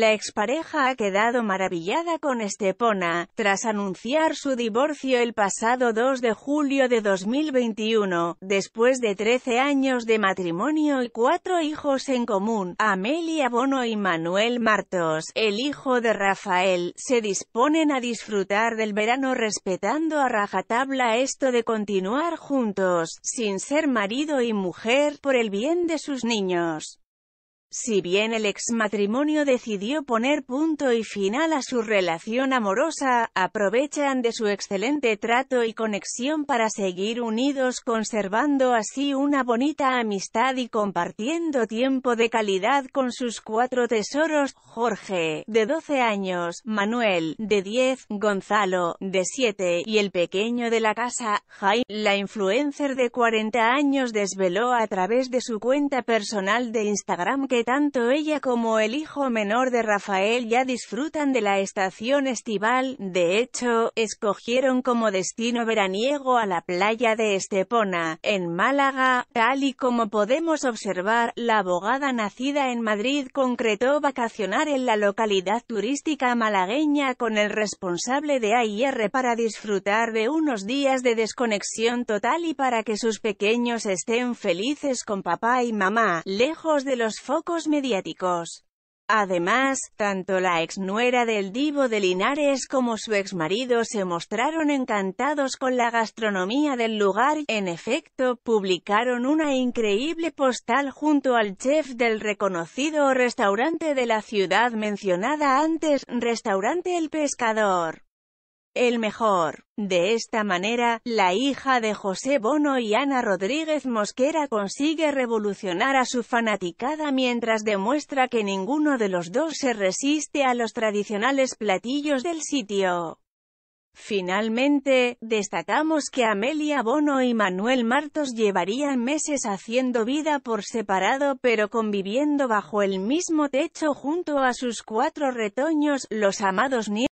La expareja ha quedado maravillada con Estepona, tras anunciar su divorcio el pasado 2 de julio de 2021, después de 13 años de matrimonio y cuatro hijos en común, Amelia Bono y Manuel Martos, el hijo de Rafael, se disponen a disfrutar del verano respetando a rajatabla esto de continuar juntos, sin ser marido y mujer, por el bien de sus niños. Si bien el ex matrimonio decidió poner punto y final a su relación amorosa, aprovechan de su excelente trato y conexión para seguir unidos conservando así una bonita amistad y compartiendo tiempo de calidad con sus cuatro tesoros, Jorge, de 12 años, Manuel, de 10, Gonzalo, de 7, y el pequeño de la casa, Jaime, la influencer de 40 años desveló a través de su cuenta personal de Instagram que tanto ella como el hijo menor de Rafael ya disfrutan de la estación estival, de hecho, escogieron como destino veraniego a la playa de Estepona, en Málaga, tal y como podemos observar, la abogada nacida en Madrid concretó vacacionar en la localidad turística malagueña con el responsable de AIR para disfrutar de unos días de desconexión total y para que sus pequeños estén felices con papá y mamá, lejos de los focos mediáticos. Además, tanto la exnuera del divo de Linares como su exmarido se mostraron encantados con la gastronomía del lugar, en efecto, publicaron una increíble postal junto al chef del reconocido restaurante de la ciudad mencionada antes, Restaurante El Pescador el mejor. De esta manera, la hija de José Bono y Ana Rodríguez Mosquera consigue revolucionar a su fanaticada mientras demuestra que ninguno de los dos se resiste a los tradicionales platillos del sitio. Finalmente, destacamos que Amelia Bono y Manuel Martos llevarían meses haciendo vida por separado pero conviviendo bajo el mismo techo junto a sus cuatro retoños, los amados nietos.